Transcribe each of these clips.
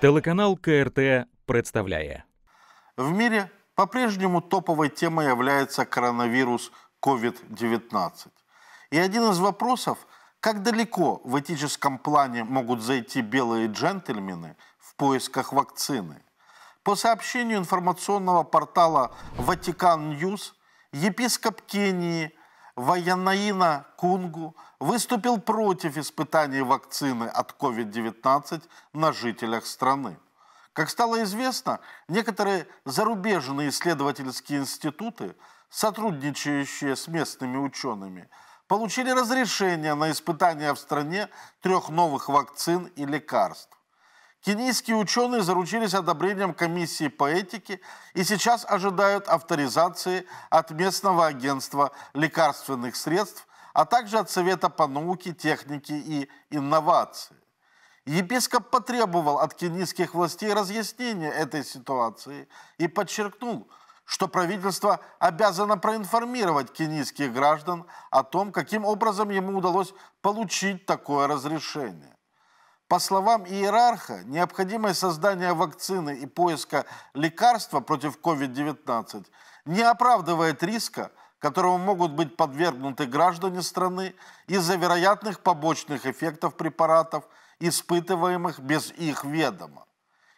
Телеканал КРТ представляет. В мире по-прежнему топовой темой является коронавирус COVID-19. И один из вопросов, как далеко в этическом плане могут зайти белые джентльмены в поисках вакцины. По сообщению информационного портала Vatican News, епископ Кении – Ваянаина Кунгу выступил против испытаний вакцины от COVID-19 на жителях страны. Как стало известно, некоторые зарубежные исследовательские институты, сотрудничающие с местными учеными, получили разрешение на испытания в стране трех новых вакцин и лекарств. Кенийские ученые заручились одобрением комиссии по этике и сейчас ожидают авторизации от местного агентства лекарственных средств, а также от Совета по науке, технике и инновации. Епископ потребовал от кенийских властей разъяснения этой ситуации и подчеркнул, что правительство обязано проинформировать кенийских граждан о том, каким образом ему удалось получить такое разрешение. По словам иерарха, необходимое создание вакцины и поиска лекарства против COVID-19 не оправдывает риска, которому могут быть подвергнуты граждане страны из-за вероятных побочных эффектов препаратов, испытываемых без их ведома.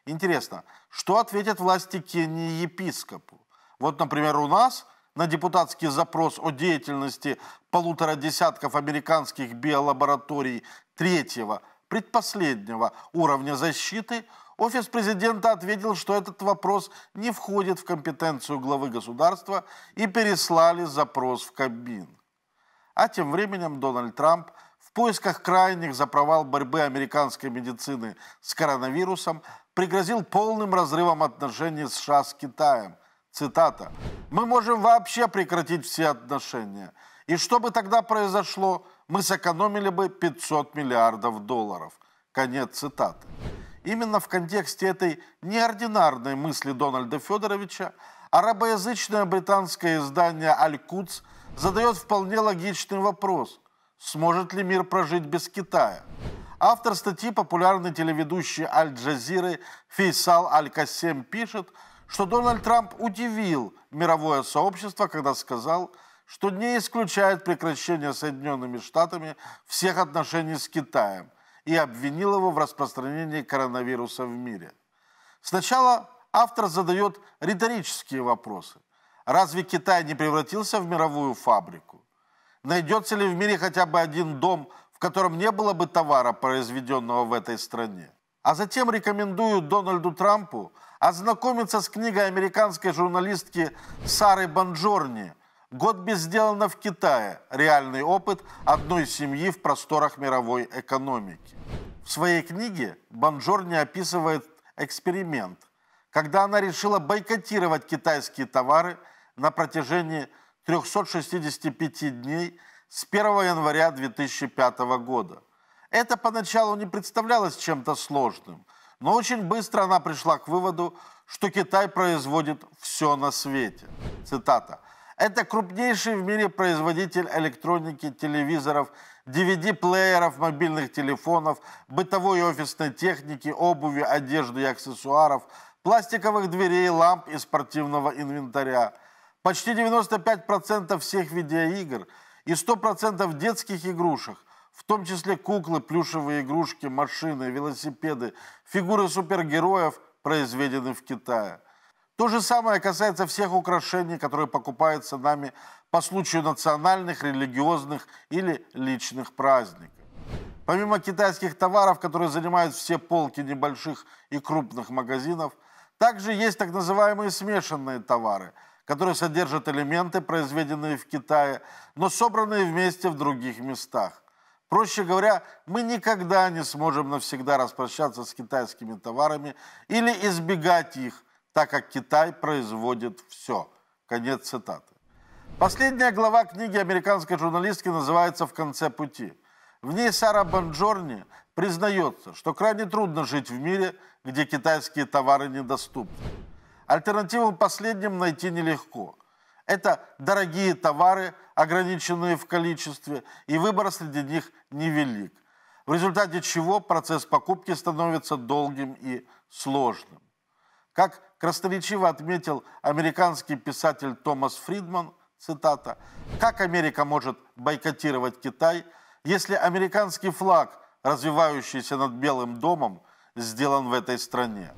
Интересно, что ответят власти Кении епископу? Вот, например, у нас на депутатский запрос о деятельности полутора десятков американских биолабораторий третьего – предпоследнего уровня защиты, офис президента ответил, что этот вопрос не входит в компетенцию главы государства и переслали запрос в кабин. А тем временем Дональд Трамп в поисках крайних за провал борьбы американской медицины с коронавирусом пригрозил полным разрывом отношений США с Китаем. Цитата. «Мы можем вообще прекратить все отношения. И что бы тогда произошло, мы сэкономили бы 500 миллиардов долларов. Конец цитаты. Именно в контексте этой неординарной мысли Дональда Федоровича арабоязычное британское издание «Аль-Кудс» задает вполне логичный вопрос – сможет ли мир прожить без Китая? Автор статьи, популярный телеведущий Аль-Джазиры Фейсал Аль-Кассем пишет, что Дональд Трамп удивил мировое сообщество, когда сказал – что не исключает прекращение Соединенными Штатами всех отношений с Китаем и обвинил его в распространении коронавируса в мире. Сначала автор задает риторические вопросы. Разве Китай не превратился в мировую фабрику? Найдется ли в мире хотя бы один дом, в котором не было бы товара, произведенного в этой стране? А затем рекомендую Дональду Трампу ознакомиться с книгой американской журналистки Сары Бонджорни – Год без сделано в Китае. Реальный опыт одной семьи в просторах мировой экономики. В своей книге не описывает эксперимент, когда она решила бойкотировать китайские товары на протяжении 365 дней с 1 января 2005 года. Это поначалу не представлялось чем-то сложным, но очень быстро она пришла к выводу, что Китай производит все на свете. Цитата. Это крупнейший в мире производитель электроники, телевизоров, DVD-плееров, мобильных телефонов, бытовой и офисной техники, обуви, одежды и аксессуаров, пластиковых дверей, ламп и спортивного инвентаря. Почти 95% всех видеоигр и 100% детских игрушек, в том числе куклы, плюшевые игрушки, машины, велосипеды, фигуры супергероев, произведены в Китае. То же самое касается всех украшений, которые покупаются нами по случаю национальных, религиозных или личных праздников. Помимо китайских товаров, которые занимают все полки небольших и крупных магазинов, также есть так называемые смешанные товары, которые содержат элементы, произведенные в Китае, но собранные вместе в других местах. Проще говоря, мы никогда не сможем навсегда распрощаться с китайскими товарами или избегать их – так как Китай производит все. Конец цитаты. Последняя глава книги американской журналистки называется «В конце пути». В ней Сара Бонджорни признается, что крайне трудно жить в мире, где китайские товары недоступны. Альтернативу последним найти нелегко. Это дорогие товары, ограниченные в количестве, и выбор среди них невелик. В результате чего процесс покупки становится долгим и сложным. Как красноречиво отметил американский писатель Томас Фридман, цитата, «Как Америка может бойкотировать Китай, если американский флаг, развивающийся над Белым домом, сделан в этой стране?»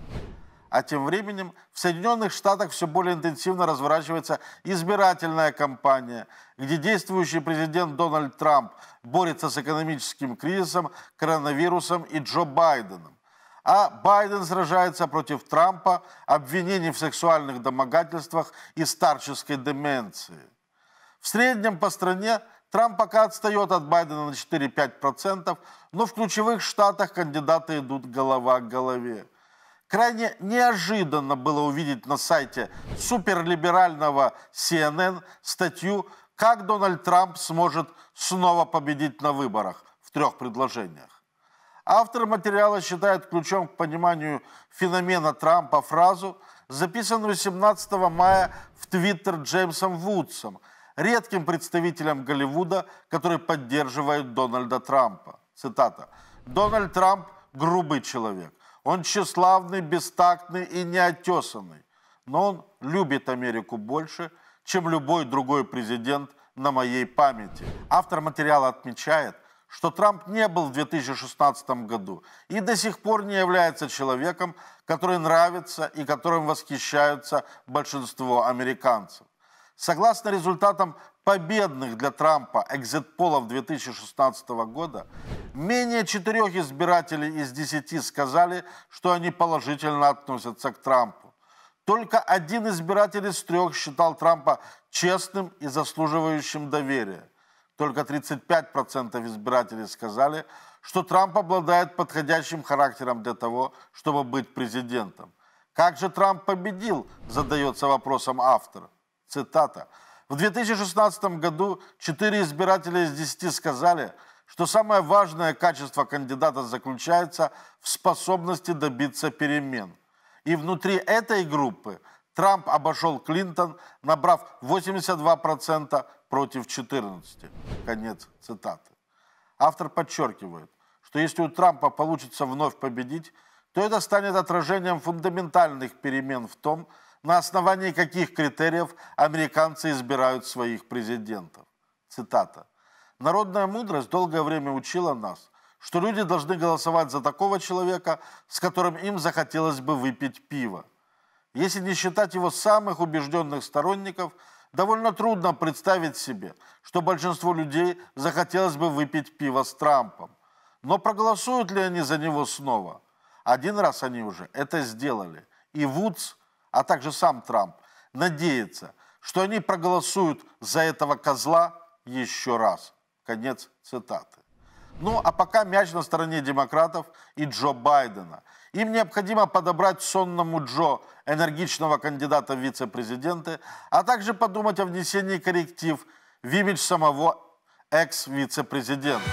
А тем временем в Соединенных Штатах все более интенсивно разворачивается избирательная кампания, где действующий президент Дональд Трамп борется с экономическим кризисом, коронавирусом и Джо Байденом а Байден сражается против Трампа, обвинений в сексуальных домогательствах и старческой деменции. В среднем по стране Трамп пока отстает от Байдена на 4-5%, но в ключевых штатах кандидаты идут голова к голове. Крайне неожиданно было увидеть на сайте суперлиберального CNN статью «Как Дональд Трамп сможет снова победить на выборах» в трех предложениях. Автор материала считает ключом к пониманию феномена Трампа фразу, записанную 17 мая в Твиттер Джеймсом Вудсом, редким представителем Голливуда, который поддерживает Дональда Трампа. Цитата. «Дональд Трамп – грубый человек. Он тщеславный, бестактный и неотесанный. Но он любит Америку больше, чем любой другой президент на моей памяти». Автор материала отмечает, что Трамп не был в 2016 году и до сих пор не является человеком, который нравится и которым восхищаются большинство американцев. Согласно результатам победных для Трампа экзит-полов 2016 года, менее четырех избирателей из десяти сказали, что они положительно относятся к Трампу. Только один избиратель из трех считал Трампа честным и заслуживающим доверия. Только 35% избирателей сказали, что Трамп обладает подходящим характером для того, чтобы быть президентом. Как же Трамп победил, задается вопросом автор. Цитата. В 2016 году 4 избирателя из 10 сказали, что самое важное качество кандидата заключается в способности добиться перемен. И внутри этой группы Трамп обошел Клинтон, набрав 82% против 14. Конец цитаты. Автор подчеркивает, что если у Трампа получится вновь победить, то это станет отражением фундаментальных перемен в том, на основании каких критериев американцы избирают своих президентов. Цитата. «Народная мудрость долгое время учила нас, что люди должны голосовать за такого человека, с которым им захотелось бы выпить пиво. Если не считать его самых убежденных сторонников – довольно трудно представить себе, что большинство людей захотелось бы выпить пиво с Трампом. Но проголосуют ли они за него снова? Один раз они уже это сделали. И Вудс, а также сам Трамп, надеется, что они проголосуют за этого козла еще раз. Конец цитаты. Ну, а пока мяч на стороне демократов и Джо Байдена. Им необходимо подобрать сонному Джо энергичного кандидата в вице-президенты, а также подумать о внесении корректив в имидж самого экс-вице-президента.